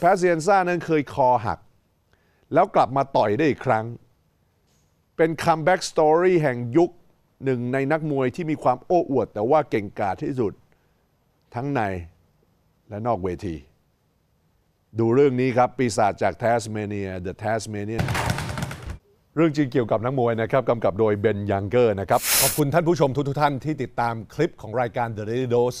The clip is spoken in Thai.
แพสเซียนซ่านั้นเคยคอหัก แล้วกลับมาต่อยได้อีกครั้ง เป็นคัมแบ็กสตอรี่แห่งยุคหนึ่งในนักมวยที่มีความโอ้อวด แต่ว่าเก่งกาจที่สุดทั้งในและนอกเวที ดูเรื่องนี้ครับ ปีศาจจากแทสเมเนีย The Tasmanian เรื่องจริงเกี่ยวกับนักมวยนะครับ กำกับโดยเบนยังเกอร์นะครับขอบคุณท่านผู้ชมทุกท่าน ที่ติดตามคลิปของรายการ The Daily Dose